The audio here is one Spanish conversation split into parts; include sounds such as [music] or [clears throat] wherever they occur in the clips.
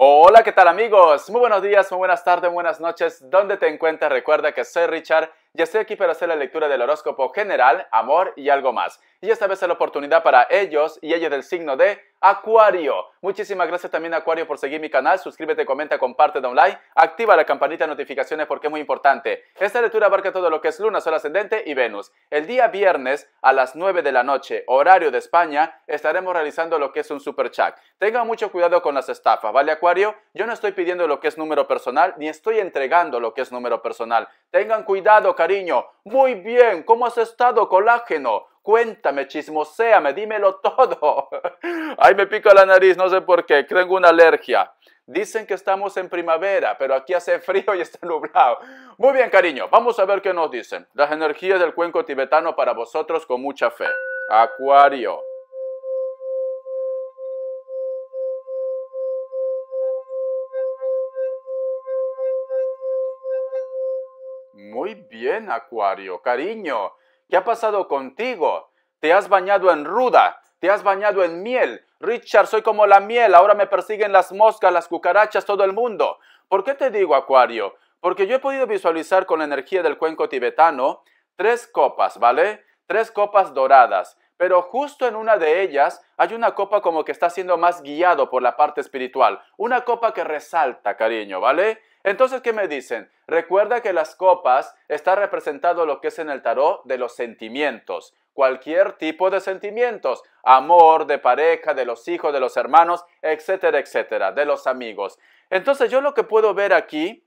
Hola, ¿qué tal amigos? Muy buenos días, muy buenas tardes, buenas noches. ¿Dónde te encuentras? Recuerda que soy Richard ya estoy aquí para hacer la lectura del horóscopo general, amor y algo más. Y esta vez es la oportunidad para ellos y ellos del signo de Acuario. Muchísimas gracias también Acuario por seguir mi canal. Suscríbete, comenta, comparte, da un like, activa la campanita de notificaciones porque es muy importante. Esta lectura abarca todo lo que es Luna, Sol ascendente y Venus. El día viernes a las 9 de la noche, horario de España, estaremos realizando lo que es un super chat. Tengan mucho cuidado con las estafas, ¿vale Acuario? Yo no estoy pidiendo lo que es número personal ni estoy entregando lo que es número personal. Tengan cuidado, cariño cariño. Muy bien, ¿cómo has estado, colágeno? Cuéntame, me dímelo todo. [laughs] Ay, me pica la nariz, no sé por qué, tengo una alergia. Dicen que estamos en primavera, pero aquí hace [laughs] frío y está nublado. Muy bien, cariño, vamos a ver qué nos dicen. Las energías del cuenco tibetano para vosotros con mucha fe. Acuario. bien, Acuario, cariño. ¿Qué ha pasado contigo? Te has bañado en ruda, te has bañado en miel. Richard, soy como la miel, ahora me persiguen las moscas, las cucarachas, todo el mundo. ¿Por qué te digo, Acuario? Porque yo he podido visualizar con la energía del cuenco tibetano tres copas, ¿vale? Tres copas doradas. Pero justo en una de ellas hay una copa como que está siendo más guiado por la parte espiritual. Una copa que resalta, cariño, ¿vale? Entonces, ¿qué me dicen? Recuerda que las copas está representado lo que es en el tarot de los sentimientos, cualquier tipo de sentimientos, amor, de pareja, de los hijos, de los hermanos, etcétera, etcétera, de los amigos. Entonces yo lo que puedo ver aquí,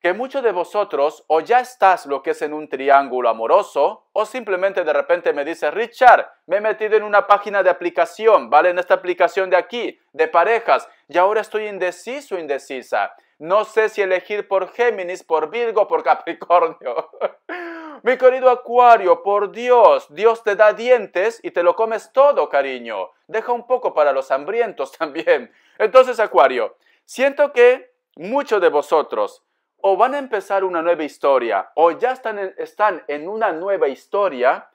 que muchos de vosotros o ya estás lo que es en un triángulo amoroso, o simplemente de repente me dice Richard, me he metido en una página de aplicación, ¿vale? En esta aplicación de aquí, de parejas, y ahora estoy indeciso, indecisa. No sé si elegir por Géminis, por Virgo, por [laughs] Capricornio. Mi querido Acuario, por Dios, Dios te da dientes y te lo comes todo, cariño. Deja un poco para los hambrientos [laughs] también. Entonces, Acuario, siento que muchos de vosotros o van a empezar una nueva historia o ya están en, una nueva historia.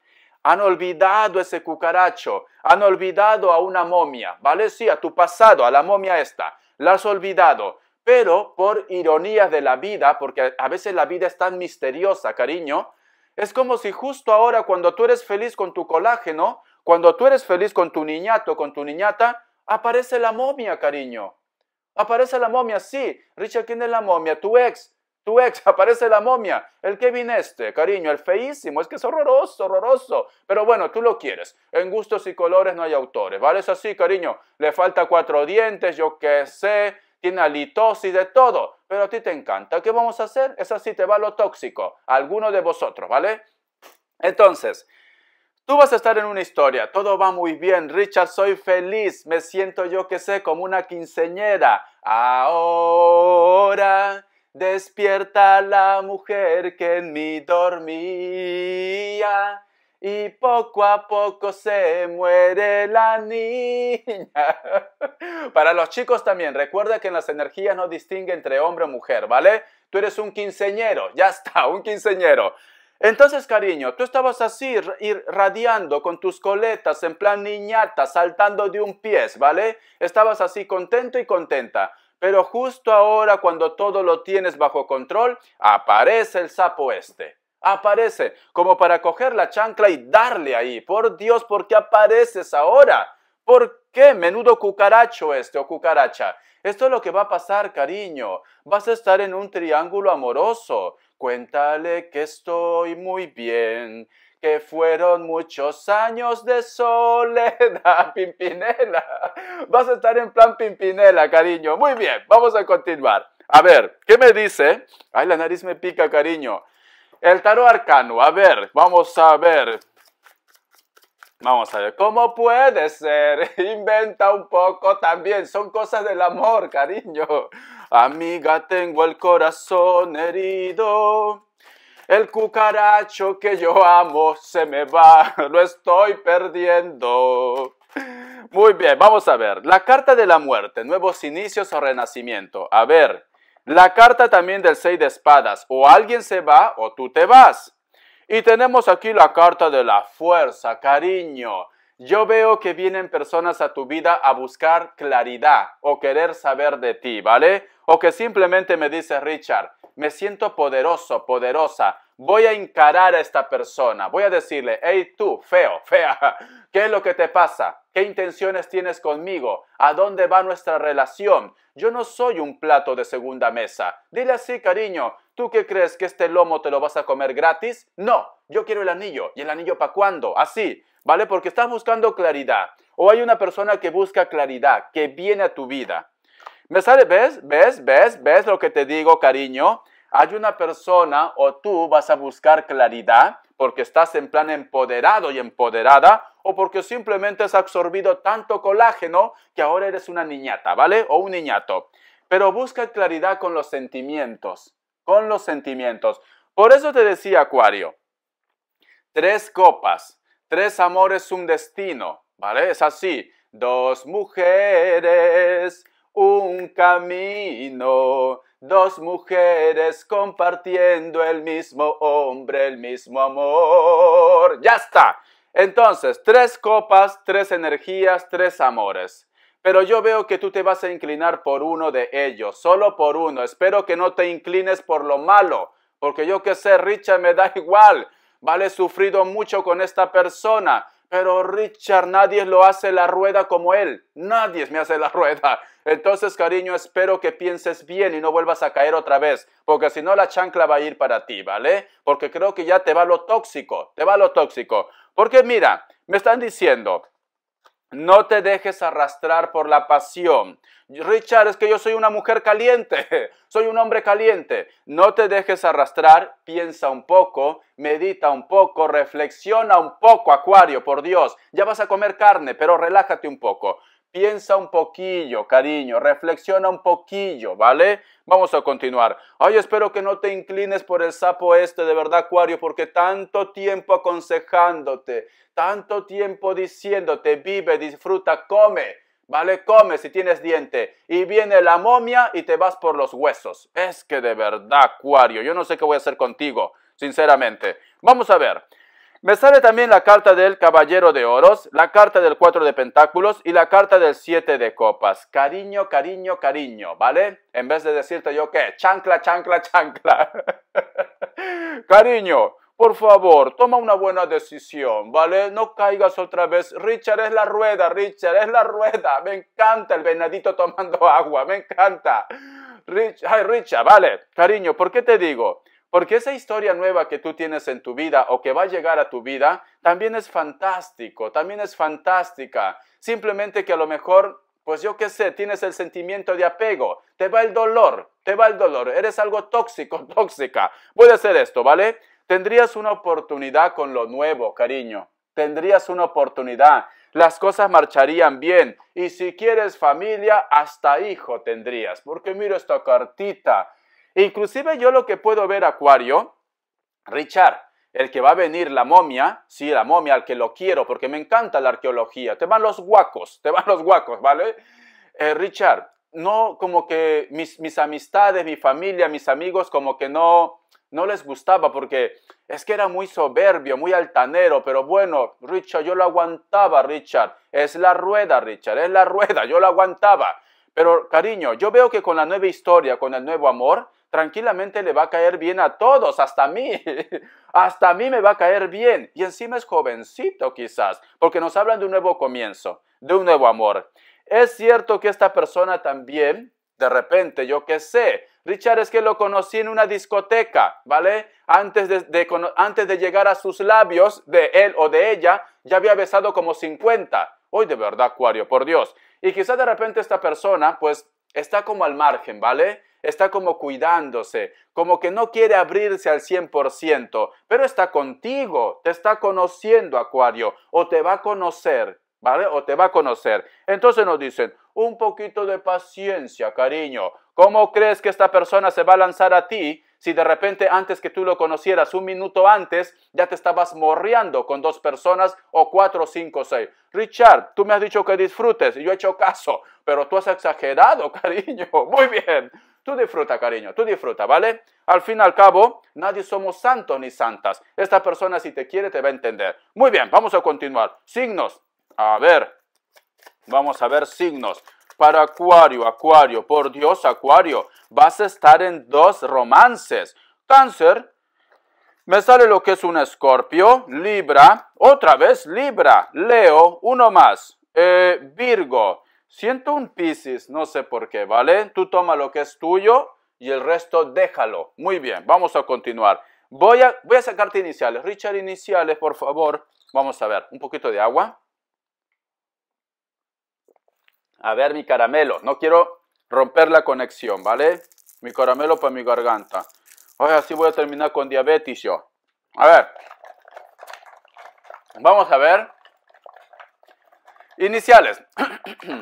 Han olvidado ese cucaracho, han olvidado a una momia, ¿vale? Sí, a tu pasado, a la momia esta. La has olvidado pero por ironías de la vida, porque a veces la vida es tan misteriosa, cariño, es como si justo ahora cuando tú eres feliz con tu colágeno, cuando tú eres feliz con tu niñato, con tu niñata, aparece la momia, cariño. Aparece la momia, sí. Richard, ¿quién es la momia? Tu ex. Tu ex, [laughs] aparece la momia. El Kevin este, cariño, el feísimo. Es que es horroroso, horroroso. Pero bueno, tú lo quieres. En gustos y colores no hay autores, ¿vale? Es así, cariño. Le falta cuatro dientes, yo qué sé tiene y de todo, pero a ti te encanta. ¿Qué vamos a hacer? Es así, te va lo tóxico, alguno de vosotros, ¿vale? Entonces, Tú vas a estar en una historia, todo va muy bien, Richard, soy feliz, me siento yo que sé como una quinceñera. Ahora despierta la mujer que en mí dormía y poco a poco se muere la niña. [laughs] Para los chicos también, recuerda que en las energías no distingue entre hombre o mujer, ¿vale? Tú eres un quinceñero, ya está, un quinceñero. Entonces, cariño, tú estabas así irradiando con tus coletas en plan niñata, saltando de un pie, ¿vale? Estabas así contento y contenta. Pero justo ahora, cuando todo lo tienes bajo control, aparece el sapo este aparece como para coger la chancla y darle ahí. Por Dios, ¿por qué apareces ahora? ¿Por qué? Menudo cucaracho este o cucaracha. Esto es lo que va a pasar, cariño. Vas a estar en un triángulo amoroso. Cuéntale que estoy muy bien, que fueron muchos años de soledad, [laughs] Pimpinela. Vas a estar en plan Pimpinela, cariño. Muy bien, vamos a continuar. A ver, ¿qué me dice? Ay, la nariz me pica, cariño. El tarot arcano, a ver, vamos a ver. Vamos a ver, ¿cómo puede ser? [laughs] Inventa un poco también, son cosas del amor, cariño. Amiga, tengo el corazón herido. El cucaracho que yo amo se me va, [laughs] lo estoy perdiendo. Muy bien, vamos a ver. La carta de la muerte, nuevos inicios o renacimiento. A ver, la carta también del seis de espadas. O alguien se va o tú te vas. Y tenemos aquí la carta de la fuerza, cariño. Yo veo que vienen personas a tu vida a buscar claridad o querer saber de ti, ¿vale? O que simplemente me dice Richard, me siento poderoso, poderosa, voy a encarar a esta persona, voy a decirle, hey tú, feo, fea, [laughs] ¿qué es lo que te pasa? ¿Qué intenciones tienes conmigo? ¿A dónde va nuestra relación? Yo no soy un plato de segunda mesa. Dile así, cariño. ¿Tú qué crees que este lomo te lo vas a comer gratis? No, yo quiero el anillo. ¿Y el anillo para cuándo? Así, ¿vale? Porque estás buscando claridad. O hay una persona que busca claridad, que viene a tu vida. ¿Me sale? ¿Ves? ¿Ves? ¿Ves? ¿Ves lo que te digo, cariño? Hay una persona o tú vas a buscar claridad porque estás en plan empoderado y empoderada, o porque simplemente has absorbido tanto colágeno que ahora eres una niñata, ¿vale? O un niñato. Pero busca claridad con los sentimientos, con los sentimientos. Por eso te decía, Acuario, tres copas, tres amores, un destino, ¿vale? Es así. Dos mujeres, un camino, dos mujeres compartiendo el mismo hombre, el mismo amor. Ya está. Entonces, tres copas, tres energías, tres amores. Pero yo veo que tú te vas a inclinar por uno de ellos, solo por uno. Espero que no te inclines por lo malo, porque yo que sé, Richard, me da [laughs] igual. Vale, he sufrido mucho con esta persona pero Richard, nadie lo hace la rueda como él. Nadie me hace la rueda. Entonces, cariño, espero que pienses bien y no vuelvas a caer otra vez, porque si no la chancla va a ir para ti, ¿vale? Porque creo que ya te va lo tóxico, te va lo tóxico. Porque mira, me están diciendo, no te dejes arrastrar por la pasión. Richard, es que yo soy una mujer caliente, [laughs] soy un hombre caliente. No te dejes arrastrar, piensa un poco, medita un poco, reflexiona un poco, Acuario, por Dios. Ya vas a comer carne, pero relájate un poco. Piensa un poquillo, cariño, reflexiona un poquillo, ¿vale? Vamos a continuar. Ay, espero que no te inclines por el sapo este, de verdad, Acuario, porque tanto tiempo aconsejándote, tanto tiempo diciéndote, vive, disfruta, come. ¿vale? Come si tienes diente. Y viene la momia y te vas por los huesos. Es que de verdad, Acuario, yo no sé qué voy a hacer contigo, sinceramente. Vamos a ver. Me sale también la carta del Caballero de Oros, la carta del Cuatro de Pentáculos y la carta del Siete de Copas. Cariño, cariño, cariño, ¿vale? En vez de decirte yo que chancla, chancla, [laughs] chancla. cariño, por favor, toma una buena decisión, ¿vale? No caigas otra vez. Richard es la rueda, Richard es la rueda. Me encanta el venadito tomando agua, me encanta. Rich, ay, Richard, vale, cariño, ¿por qué te digo? Porque esa historia nueva que tú tienes en tu vida o que va a llegar a tu vida, también es fantástico, también es fantástica. Simplemente que a lo mejor, pues yo qué sé, tienes el sentimiento de apego, te va el dolor, te va el dolor, eres algo tóxico, [laughs] tóxica. Puede ser esto, ¿vale? Tendrías una oportunidad con lo nuevo, cariño. Tendrías una oportunidad. Las cosas marcharían bien. Y si quieres familia, hasta hijo tendrías. Porque mira esta cartita e inclusive yo lo que puedo ver, Acuario, Richard, el que va a venir la momia, sí, la momia, al que lo quiero, porque me encanta la arqueología, te van los guacos, te van los guacos, ¿vale? Eh, Richard, no como que mis, mis amistades, mi familia, mis amigos, como que no, no les gustaba porque es que era muy soberbio, muy altanero, pero bueno, Richard, yo lo aguantaba, Richard. Es la rueda, Richard, es la rueda, yo lo aguantaba. Pero cariño, yo veo que con la nueva historia, con el nuevo amor, tranquilamente le va a caer bien a todos, hasta a mí. [laughs] hasta a mí me va a caer bien. Y encima es jovencito quizás, porque nos hablan de un nuevo comienzo, de un nuevo amor. Es cierto que esta persona también, de repente, yo qué sé, Richard es que lo conocí en una discoteca, ¿vale? Antes de, antes de llegar a sus labios de él o de ella, ya había besado como 50. Hoy de verdad, Acuario, por Dios. Y quizás de repente esta persona pues está como al margen, ¿vale? Está como cuidándose, como que no quiere abrirse al 100%, pero está contigo, te está conociendo, Acuario, o te va a conocer, ¿vale? O te va a conocer. Entonces nos dicen, un poquito de paciencia, cariño. ¿Cómo crees que esta persona se va a lanzar a ti si de repente antes que tú lo conocieras, un minuto antes, ya te estabas morreando con dos personas o cuatro, cinco, seis. Richard, tú me has dicho que disfrutes y yo he hecho caso, pero tú has exagerado, [laughs] cariño. Muy bien. Tú disfruta, cariño, tú disfruta, ¿vale? Al fin y al cabo, nadie somos santos ni santas. Esta persona si te quiere te va a entender. Muy bien, vamos a continuar. Signos. A ver, vamos a ver signos para Acuario, Acuario, por Dios, Acuario, vas a estar en dos romances. Cáncer, me sale lo que es un escorpio, Libra, otra vez Libra, Leo, uno más, eh, Virgo. Siento un Pisces. no sé por qué, ¿vale? Tú toma lo que es tuyo y el resto déjalo. Muy bien, vamos a continuar. Voy a, voy a sacarte iniciales. Richard, iniciales, por favor. Vamos a ver, un poquito de agua. A ver mi caramelo. No quiero romper la conexión, ¿vale? Mi caramelo para mi garganta. sea así voy a terminar con diabetes yo. A ver. Vamos a ver. Iniciales. [clears throat]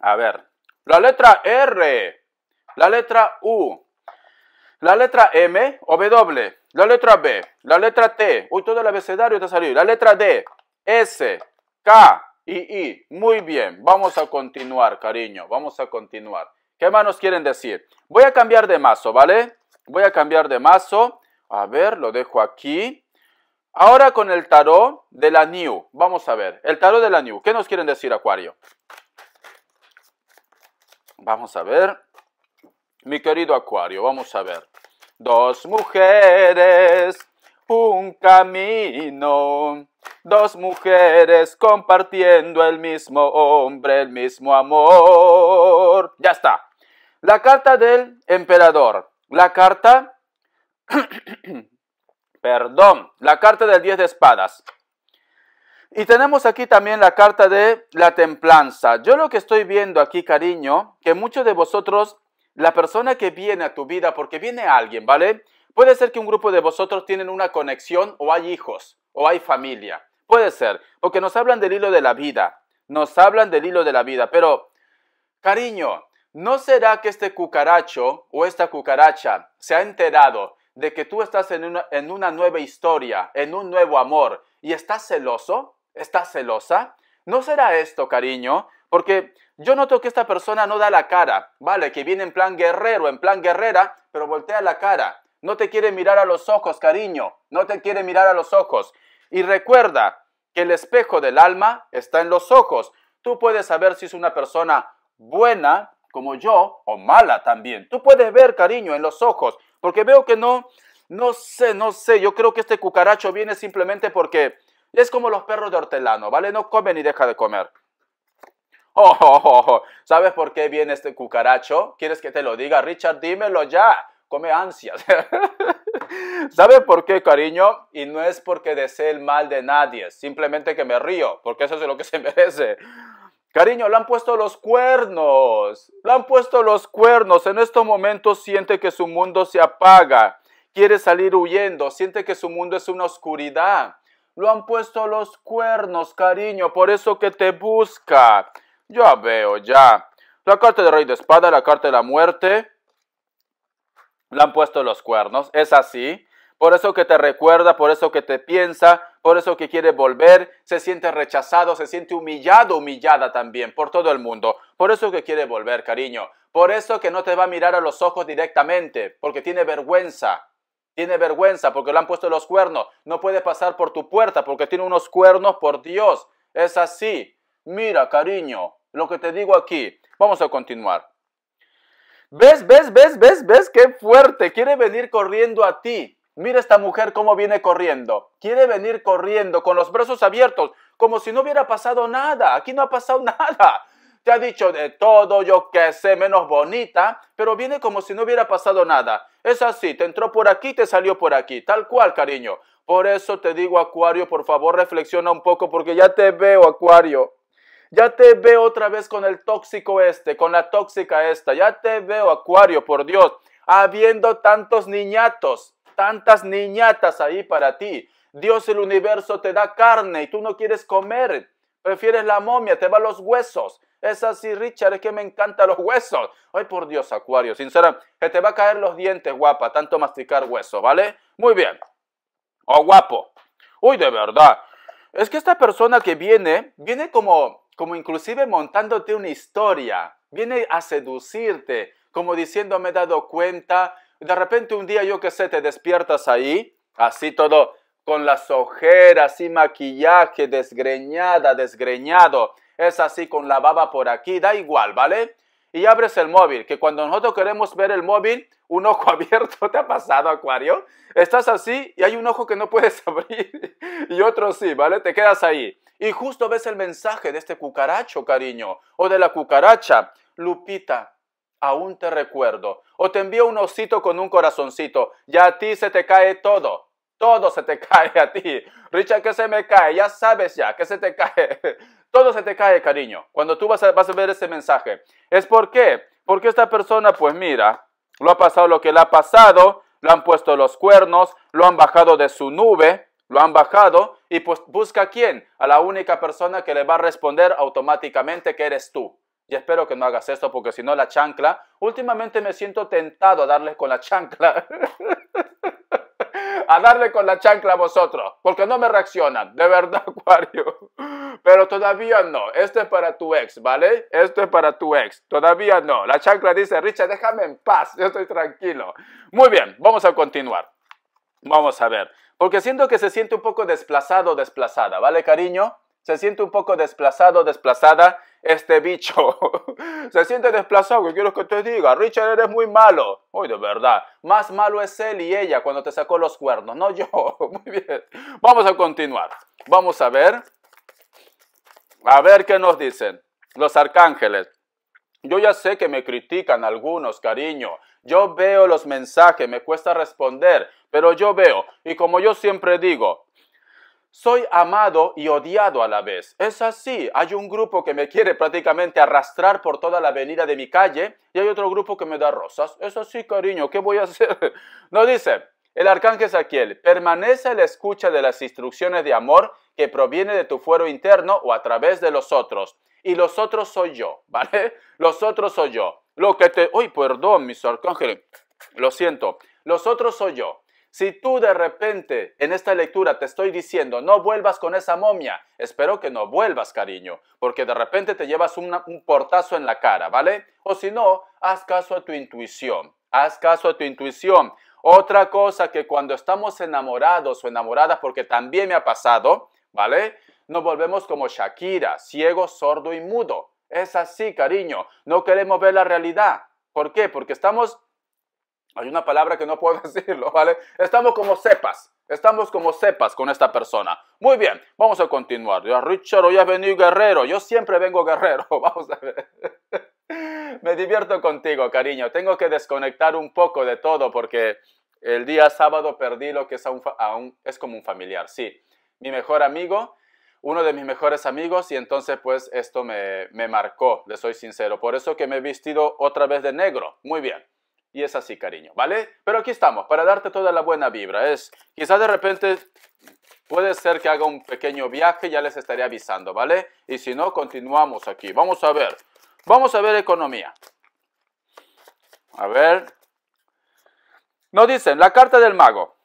a ver. La letra R. La letra U. La letra M o W. La letra B. La letra T. Uy, todo el abecedario está salido. La letra D. S. K. Y, muy bien, vamos a continuar, cariño, vamos a continuar. ¿Qué más nos quieren decir? Voy a cambiar de mazo, ¿vale? Voy a cambiar de mazo. A ver, lo dejo aquí. Ahora con el tarot de la New. Vamos a ver, el tarot de la New. ¿Qué nos quieren decir, Acuario? Vamos a ver. Mi querido Acuario, vamos a ver. Dos mujeres un camino. Dos mujeres compartiendo el mismo hombre, el mismo amor. Ya está. La carta del emperador. La carta... [clears throat] Perdón. La carta del 10 de espadas. Y tenemos aquí también la carta de la templanza. Yo lo que estoy viendo aquí, cariño, que muchos de vosotros, la persona que viene a tu vida, porque viene alguien, ¿vale? Puede ser que un grupo de vosotros tienen una conexión o hay hijos o hay familia. Puede ser, porque nos hablan del hilo de la vida. Nos hablan del hilo de la vida, pero cariño, ¿no será que este cucaracho o esta cucaracha se ha enterado de que tú estás en una, en una nueva historia, en un nuevo amor y estás celoso? ¿Estás celosa? ¿No será esto, cariño? Porque yo noto que esta persona no da la cara, ¿vale? Que viene en plan guerrero, en plan guerrera, pero voltea la cara. No te quiere mirar a los ojos, cariño. No te quiere mirar a los ojos. Y recuerda que el espejo del alma está en los ojos. Tú puedes saber si es una persona buena como yo o mala también. Tú puedes ver, cariño, en los ojos. Porque veo que no, no sé, no sé. Yo creo que este cucaracho viene simplemente porque es como los perros de hortelano, ¿vale? No come ni deja de comer. [laughs] Oh, oh, oh, oh, ¿Sabes por qué viene este cucaracho? ¿Quieres que te lo diga, Richard? Dímelo ya come ansias. [laughs] ¿Sabe por qué, cariño? Y no es porque desee el mal de nadie, simplemente que me río, porque eso es lo que se [laughs] merece. Cariño, le han puesto los cuernos, le han puesto los cuernos. En estos momentos siente que su mundo se apaga, quiere salir huyendo, siente que su mundo es una oscuridad. Lo han puesto los cuernos, cariño, por eso que te busca. Ya veo, ya. La carta de rey de espada, la carta de la muerte, le han puesto los cuernos, es así. Por eso que te recuerda, por eso que te piensa, por eso que quiere volver, se siente rechazado, se siente humillado, humillada también por todo el mundo. Por eso que quiere volver, cariño. Por eso que no te va a mirar a los ojos directamente, porque tiene vergüenza. Tiene vergüenza porque le han puesto los cuernos. No puede pasar por tu puerta porque tiene unos cuernos por Dios. Es así. Mira, cariño, lo que te digo aquí. Vamos a continuar. ¿Ves, ves, ves, ves, ves qué fuerte? Quiere venir corriendo a ti. Mira esta mujer cómo viene corriendo. Quiere venir corriendo con los brazos abiertos, como si no hubiera pasado nada. Aquí no ha pasado [laughs] nada. Te ha dicho de todo, yo que sé, menos bonita, pero viene como si no hubiera pasado nada. Es así, te entró por aquí, te salió por aquí, tal cual, cariño. Por eso te digo, Acuario, por favor reflexiona un poco porque ya te veo, Acuario. Ya te veo otra vez con el tóxico este, con la tóxica esta. Ya te veo, Acuario, por Dios, habiendo tantos niñatos, tantas niñatas ahí para ti. Dios, el universo te da carne y tú no quieres comer. Prefieres la momia, te va los huesos. Es así, Richard, es que me encantan los huesos. Ay, por Dios, Acuario, sinceramente, que te va a caer los dientes, guapa, tanto masticar hueso, ¿vale? Muy bien. oh, guapo. Uy, de verdad. Es que esta persona que viene, viene como como inclusive montándote una historia, viene a seducirte, como diciendo me he dado cuenta, de repente un día yo que sé, te despiertas ahí, así todo con las ojeras y maquillaje, desgreñada, desgreñado, es así con la baba por aquí, da igual, ¿vale? y abres el móvil, que cuando nosotros queremos ver el móvil, un ojo [laughs] abierto, ¿te ha pasado, Acuario? Estás así y hay un ojo que no puedes [laughs] abrir y otro sí, ¿vale? Te quedas ahí. Y justo ves el mensaje de este cucaracho, cariño, o de la cucaracha. Lupita, aún te recuerdo. O te envío un osito con un corazoncito. Ya a ti se te cae todo. Todo se te [laughs] cae a ti. Richard, que se me cae? Ya sabes ya, que se te cae. [laughs] Todo se te cae, cariño. Cuando tú vas a, vas a ver ese mensaje. ¿Es por qué? Porque esta persona, pues mira, lo ha pasado lo que le ha pasado, lo han puesto los cuernos, lo han bajado de su nube, lo han bajado y pues busca a quién, a la única persona que le va a responder automáticamente que eres tú. Y espero que no hagas esto porque si no la chancla, últimamente me siento tentado a darles con la chancla. [laughs] a darle con la chancla a vosotros, porque no me reaccionan, de verdad, [laughs] Acuario. Pero todavía no, esto es para tu ex, ¿vale? Esto es para tu ex, todavía no. La chancla dice, Richard, déjame en paz, yo estoy tranquilo. Muy bien, vamos a continuar. Vamos a ver, porque siento que se siente un poco desplazado, desplazada, ¿vale, cariño? se siente un poco desplazado, desplazada este bicho. [laughs] se siente desplazado, ¿qué quiero que te diga? Richard, eres muy malo. Uy, de verdad. Más malo es él y ella cuando te sacó los cuernos, no yo. [laughs] muy bien. Vamos a continuar. Vamos a ver. A ver qué nos dicen los arcángeles. Yo ya sé que me critican algunos, cariño. Yo veo los mensajes, me cuesta responder, pero yo veo. Y como yo siempre digo, soy amado y odiado a la vez. Es así. Hay un grupo que me quiere prácticamente arrastrar por toda la avenida de mi calle y hay otro grupo que me da rosas. Es así, cariño. ¿Qué voy a hacer? [laughs] No dice. El arcángel Saquiel, permanece a la escucha de las instrucciones de amor que proviene de tu fuero interno o a través de los otros. Y los otros soy yo, [laughs] ¿vale? Los otros soy yo. Lo que te... Uy, perdón, mis arcángeles. Lo siento. Los otros soy yo. Si tú de repente en esta lectura te estoy diciendo, no vuelvas con esa momia, espero que no vuelvas, cariño, porque de repente te llevas un portazo en la cara, ¿vale? O si no, haz caso a tu intuición, haz caso a tu intuición. Otra cosa que cuando estamos enamorados o enamoradas, porque también me ha pasado, ¿vale? Nos volvemos como Shakira, ciego, sordo y mudo. Es así, cariño. No queremos ver la realidad. ¿Por qué? Porque estamos hay una palabra que no puedo [laughs] decirlo, ¿vale? Estamos como cepas, estamos como cepas con esta persona. Muy bien, vamos a continuar. Ya, Richard, hoy has venido guerrero, yo siempre vengo guerrero, [laughs] vamos a ver. Me divierto contigo, cariño. Tengo que desconectar un poco de todo porque el día sábado perdí lo que es, es como un familiar, sí. Mi mejor amigo, uno de mis mejores amigos y entonces pues esto me, me marcó, le soy sincero. Por eso que me he vestido otra vez de negro. Muy bien. Y es así, cariño, ¿vale? Pero aquí estamos, para darte toda la buena vibra. Es, quizás de repente puede ser que haga un pequeño viaje, ya les estaré avisando, ¿vale? Y si no, continuamos aquí. Vamos a ver. Vamos a ver economía. A ver. Nos dicen, la carta del mago.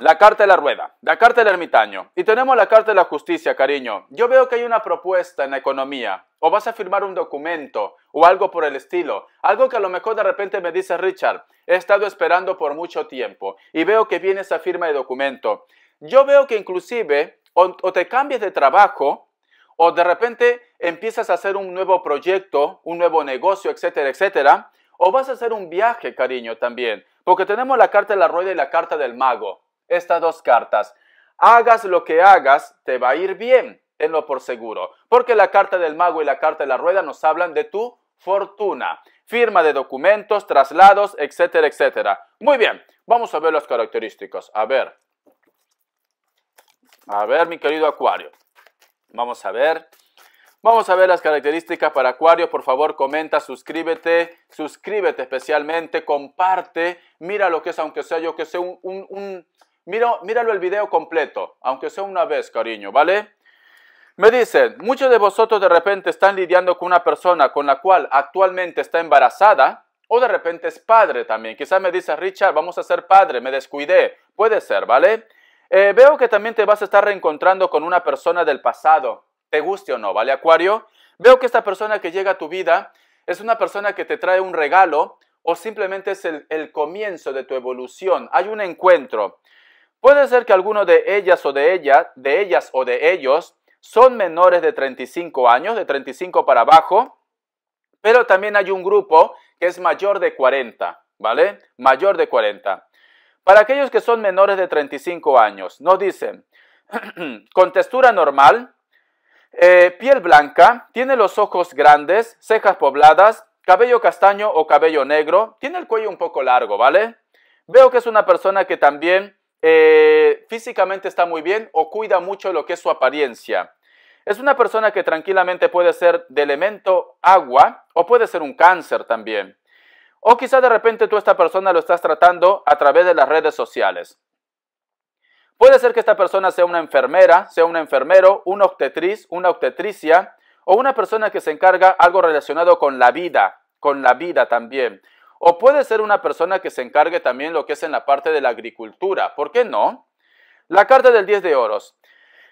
La carta de la rueda, la carta del ermitaño. Y tenemos la carta de la justicia, cariño. Yo veo que hay una propuesta en la economía. O vas a firmar un documento o algo por el estilo. Algo que a lo mejor de repente me dice Richard. He estado esperando por mucho tiempo y veo que viene esa firma de documento. Yo veo que inclusive o, te cambias de trabajo o de repente empiezas a hacer un nuevo proyecto, un nuevo negocio, etcétera, etcétera. O vas a hacer un viaje, cariño, también. Porque tenemos la carta de la rueda y la carta del mago estas dos cartas. Hagas lo que hagas, te va a ir bien, en lo por seguro, porque la carta del mago y la carta de la rueda nos hablan de tu fortuna, firma de documentos, traslados, etcétera, etcétera. Muy bien, vamos a ver los característicos. A ver. A ver, mi querido Acuario. Vamos a ver. Vamos a ver las características para Acuario. Por favor, comenta, suscríbete, suscríbete especialmente, comparte. Mira lo que es, aunque sea yo que sea un Mira, míralo el video completo, aunque sea una vez, cariño, ¿vale? Me dicen, muchos de vosotros de repente están lidiando con una persona con la cual actualmente está embarazada o de repente es padre también. Quizás me dices, Richard, vamos a ser padre, me descuidé. Puede ser, ¿vale? Eh, veo que también te vas a estar reencontrando con una persona del pasado, te guste o no, ¿vale, Acuario? Veo que esta persona que llega a tu vida es una persona que te trae un regalo o simplemente es el comienzo de tu evolución. Hay un encuentro. Puede ser que alguno de ellas o de de ellas o de ellos son menores de 35 años, de 35 para abajo, pero también hay un grupo que es mayor de 40, ¿vale? Mayor de 40. Para aquellos que son menores de 35 años, nos dicen, [clears throat] con textura normal, eh, piel blanca, tiene los ojos grandes, cejas pobladas, cabello castaño o cabello negro, tiene el cuello un poco largo, ¿vale? Veo que es una persona que también eh, físicamente está muy bien o cuida mucho lo que es su apariencia. Es una persona que tranquilamente puede ser de elemento agua o puede ser un cáncer también. O quizá de repente tú esta persona lo estás tratando a través de las redes sociales. Puede ser que esta persona sea una enfermera, sea un enfermero, una obstetriz, una obstetricia o una persona que se encarga algo relacionado con la vida, con la vida también. O puede ser una persona que se encargue también lo que es en la parte de la agricultura. ¿Por qué no? La carta del 10 de oros.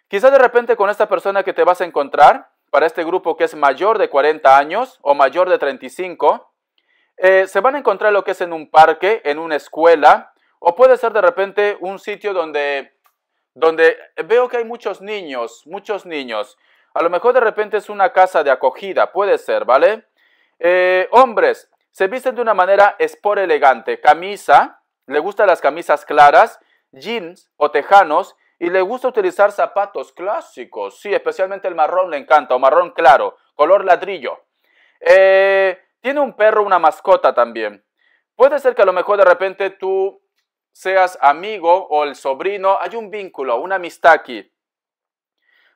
Quizás de repente con esta persona que te vas a encontrar, para este grupo que es mayor de 40 años o mayor de 35, eh, se van a encontrar lo que es en un parque, en una escuela, o puede ser de repente un sitio donde, donde veo que hay muchos niños, muchos niños. A lo mejor de repente es una casa de acogida, puede ser, ¿vale? Eh, hombres, se visten de una manera espor elegante, camisa, le gustan las camisas claras, jeans o tejanos y le gusta utilizar zapatos clásicos, sí, especialmente el marrón le encanta, o marrón claro, color ladrillo. Eh, tiene un perro, una mascota también. Puede ser que a lo mejor de repente tú seas amigo o el sobrino, hay un vínculo, una amistad aquí.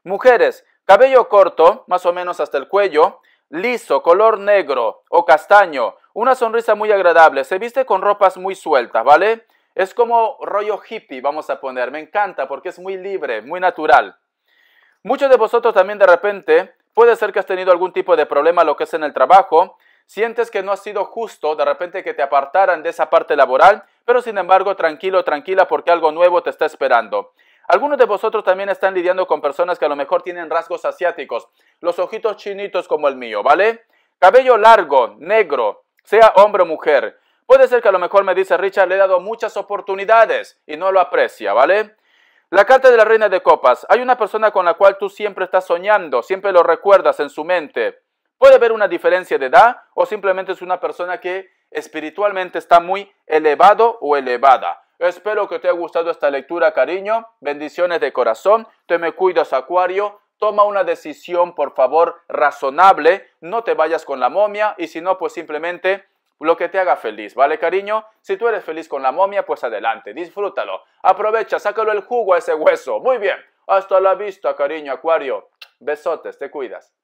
Mujeres, cabello corto, más o menos hasta el cuello, liso, color negro o castaño, una sonrisa muy agradable, se viste con ropas muy sueltas, ¿vale? Es como rollo hippie, vamos a poner, me encanta porque es muy libre, muy natural. Muchos de vosotros también de repente, puede ser que has tenido algún tipo de problema lo que es en el trabajo, sientes que no ha sido justo de repente que te apartaran de esa parte laboral, pero sin embargo tranquilo, tranquila porque algo nuevo te está esperando. Algunos de vosotros también están lidiando con personas que a lo mejor tienen rasgos asiáticos, los ojitos chinitos como el mío, ¿vale? Cabello largo, negro, sea hombre o mujer. Puede ser que a lo mejor me dice Richard, le he dado muchas oportunidades y no lo aprecia, ¿vale? La carta de la reina de copas. Hay una persona con la cual tú siempre estás soñando, siempre lo recuerdas en su mente. Puede haber una diferencia de edad o simplemente es una persona que espiritualmente está muy elevado o elevada. Espero que te haya gustado esta lectura, cariño. Bendiciones de corazón. Te me cuidas, Acuario. Toma una decisión, por favor, razonable. No te vayas con la momia y si no, pues simplemente lo que te haga feliz, ¿vale, cariño? Si tú eres feliz con la momia, pues adelante, disfrútalo. Aprovecha, sácalo el jugo a ese hueso. Muy bien. Hasta la vista, cariño, Acuario. Besotes, te cuidas.